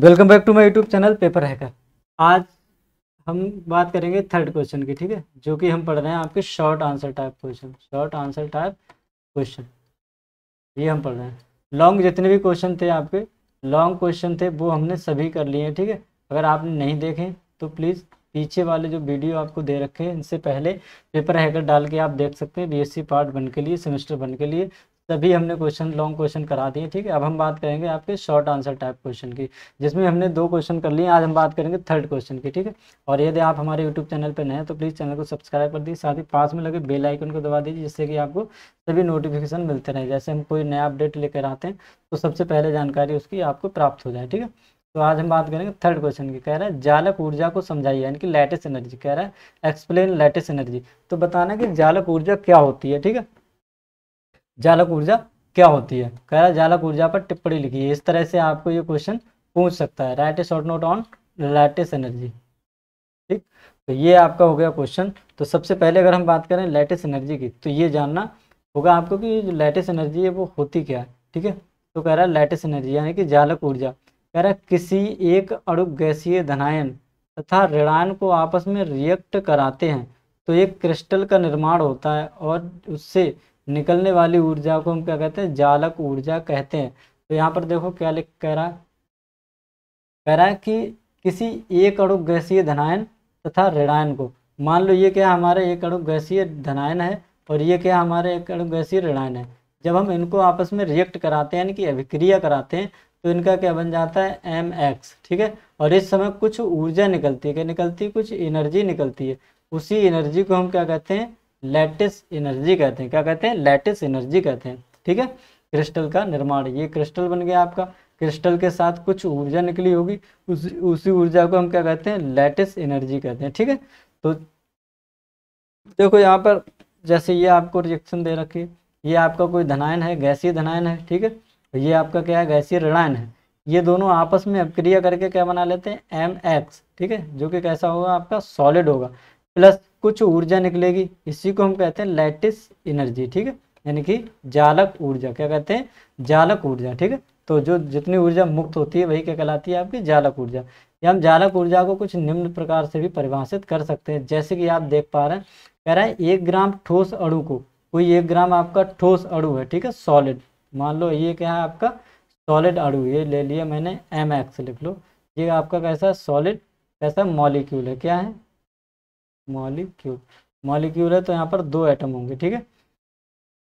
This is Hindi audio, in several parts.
welcome back to my YouTube channel paper hacker आज हम बात करेंगे थर्ड क्वेश्चन की ठीक है जो कि हम पढ़ रहे हैं आपके short answer type question short answer type question ये हम पढ़ रहे हैं लॉन्ग जितने भी क्वेश्चन थे आपके लॉन्ग क्वेश्चन थे वो हमने सभी कर लिए हैं ठीक है अगर आपने नहीं देखे तो प्लीज़ पीछे वाले जो वीडियो आपको दे रखे हैं इनसे पहले पेपर हैकर डाल के आप देख सकते हैं बी पार्ट वन के लिए सेमेस्टर वन के लिए सभी हमने क्वेश्चन लॉन्ग क्वेश्चन करा दिए ठीक है अब हम बात करेंगे आपके शॉर्ट आंसर टाइप क्वेश्चन की जिसमें हमने दो क्वेश्चन कर लिए आज हम बात करेंगे थर्ड क्वेश्चन की ठीक है और यदि आप हमारे यूट्यूब चैनल पर नए हैं तो प्लीज़ चैनल को सब्सक्राइब कर दीजिए साथ ही पास में लगे बेल आइकन को दबा दीजिए जिससे कि आपको सभी नोटिफिकेशन मिलते रहे जैसे हम कोई नया अपडेट लेकर आते हैं तो सबसे पहले जानकारी उसकी आपको प्राप्त हो जाए ठीक है तो आज हम बात करेंगे थर्ड क्वेश्चन की कह रहा है जालक ऊर्जा को समझाइए यानी कि लेटेस्ट एनर्जी कह रहा है एक्सप्लेन लेटेस्ट एनर्जी तो बताना कि जालक ऊर्जा क्या होती है ठीक है जालक ऊर्जा क्या होती है कह रहा जालक ऊर्जा पर टिप्पणी लिखी है इस तरह से आपको ये क्वेश्चन पूछ सकता है write a short note on lattice energy ठीक तो ये आपका हो गया क्वेश्चन तो सबसे पहले अगर हम बात करें लैटिस एनर्जी की तो ये जानना होगा आपको कि जो लेटेस्ट एनर्जी है वो होती क्या है ठीक है तो कह रहा है लेटेस्ट एनर्जी यानी कि जालक ऊर्जा कह रहा है किसी एक अणु गैसीय धनायन तथा ऋणायन को आपस में रिएक्ट कराते हैं तो एक क्रिस्टल का निर्माण होता है और उससे निकलने वाली ऊर्जा को हम क्या कहते हैं जालक ऊर्जा कहते हैं तो यहाँ पर देखो क्या लिख कह रहा कह रहा है कि किसी एक अणु गैसीय धनायन तथा ऋणायन को मान लो ये क्या हमारे एक अणु गैसीय धनायन है और ये क्या हमारे एक अणु गैसीय ऋणायन है जब हम इनको आपस में रिएक्ट कराते हैं यानी कि अभिक्रिया कराते हैं तो इनका क्या बन जाता है एम एक्स ठीक है और इस समय कुछ ऊर्जा निकलती है क्या निकलती है कुछ एनर्जी निकलती है उसी एनर्जी को हम क्या कहते हैं लैटिस एनर्जी कहते हैं क्या कहते हैं लैटिस एनर्जी कहते हैं ठीक है क्रिस्टल का निर्माण ये क्रिस्टल बन गया आपका क्रिस्टल के साथ कुछ ऊर्जा निकली होगी उस उसी ऊर्जा को हम क्या कहते हैं लैटिस एनर्जी कहते हैं ठीक है तो देखो यहाँ पर जैसे ये आपको रिएक्शन दे रखी ये आपका कोई धनायन है गैसीय धनायन है ठीक है तो ये आपका क्या है गैसीय ऋणायन है ये दोनों आपस में अपक्रिया करके क्या बना लेते हैं एम एक्स ठीक है जो कि कैसा होगा आपका सॉलिड होगा प्लस कुछ ऊर्जा निकलेगी इसी को हम कहते हैं लैटिस एनर्जी ठीक है यानी कि जालक ऊर्जा क्या कहते हैं जालक ऊर्जा ठीक है तो जो जितनी ऊर्जा मुक्त होती है वही क्या कहलाती है आपकी जालक ऊर्जा या हम जालक ऊर्जा को कुछ निम्न प्रकार से भी परिभाषित कर सकते हैं जैसे कि आप देख पा रहे हैं कह रहा है एक ग्राम ठोस अड़ू को कोई एक ग्राम आपका ठोस अड़ू है ठीक है सॉलिड मान लो ये क्या है आपका सॉलिड अड़ू ये ले लिया मैंने एम एक्स लिख लो ये आपका कैसा सॉलिड कैसा मॉलिक्यूल है क्या है मॉलिक्यूल मॉलिक्यूल है तो यहाँ पर दो एटम होंगे ठीक है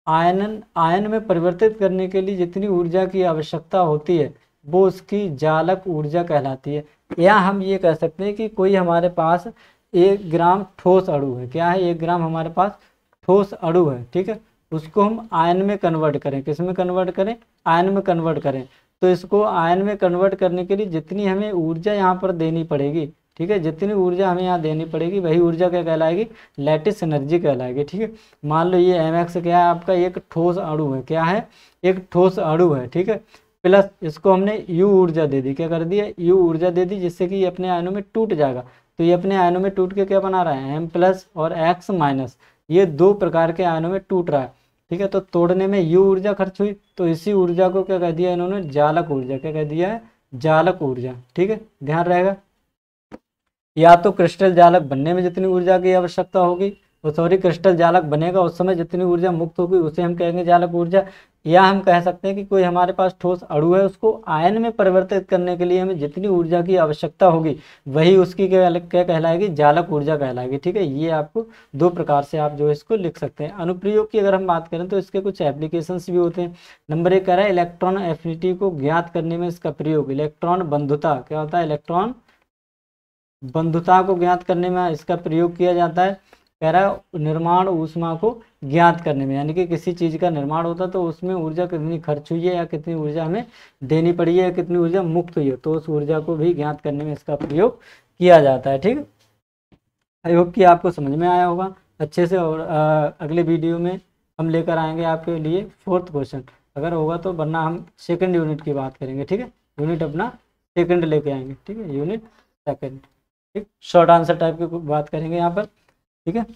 आयनन आयन में परिवर्तित करने के लिए जितनी ऊर्जा की आवश्यकता होती है वो उसकी जालक ऊर्जा कहलाती है या हम ये कह सकते हैं कि कोई हमारे पास एक ग्राम ठोस अड़ू है क्या है एक ग्राम हमारे पास ठोस अड़ू है ठीक है उसको हम आयन में कन्वर्ट करें किस में कन्वर्ट करें आयन में कन्वर्ट करें तो इसको आयन में कन्वर्ट करने के लिए जितनी हमें ऊर्जा यहाँ पर देनी पड़ेगी ठीक है जितनी ऊर्जा हमें यहाँ देनी पड़ेगी वही ऊर्जा क्या कहलाएगी लैटिस एनर्जी कहलाएगी ठीक है मान लो ये एम एक्स क्या है आपका एक ठोस अणु है क्या है एक ठोस अणु है ठीक है प्लस इसको हमने यू ऊर्जा दे दी क्या कर दिया यू ऊर्जा दे दी जिससे कि ये अपने आयनों में टूट जाएगा तो ये अपने आयनों में टूट के क्या बना रहा है एम प्लस और एक्स माइनस ये दो प्रकार के आयनों में टूट रहा है ठीक है तो तोड़ने में यू ऊर्जा खर्च हुई तो इसी ऊर्जा को क्या कह दिया इन्होंने जालक ऊर्जा क्या कह दिया है जालक ऊर्जा ठीक है ध्यान रहेगा या तो क्रिस्टल जालक बनने में जितनी ऊर्जा की आवश्यकता होगी वो सॉरी क्रिस्टल जालक बनेगा उस समय जितनी ऊर्जा मुक्त होगी उसे हम कहेंगे जालक ऊर्जा या हम कह सकते हैं कि कोई हमारे पास ठोस अड़ु है उसको आयन में परिवर्तित करने के लिए हमें जितनी ऊर्जा की आवश्यकता होगी वही उसकी क्या कहलाएगी जालक ऊर्जा कहलाएगी ठीक है ये आपको दो प्रकार से आप जो है इसको लिख सकते हैं अनुप्रयोग की अगर हम बात करें तो इसके कुछ एप्लीकेशंस भी होते हैं नंबर एक कह रहा है इलेक्ट्रॉन एफिनिटी को ज्ञात करने में इसका प्रयोग इलेक्ट्रॉन बंधुता क्या होता है इलेक्ट्रॉन बंधुता को ज्ञात करने में इसका प्रयोग किया जाता है कह रहा है निर्माण ऊष्मा को ज्ञात करने में यानी कि किसी चीज़ का निर्माण होता है तो उसमें ऊर्जा कितनी खर्च हुई है या कितनी ऊर्जा हमें देनी पड़ी है या कितनी ऊर्जा मुक्त हुई है तो उस ऊर्जा को भी ज्ञात करने में इसका प्रयोग किया जाता है ठीक आई होप कि आपको समझ में आया होगा अच्छे से और आ, अगले वीडियो में हम लेकर आएंगे आपके लिए फोर्थ क्वेश्चन अगर होगा तो वरना हम सेकेंड यूनिट की बात करेंगे ठीक है यूनिट अपना सेकेंड लेके आएंगे ठीक है यूनिट सेकेंड ठीक शॉर्ट आंसर टाइप की बात करेंगे यहाँ पर ठीक है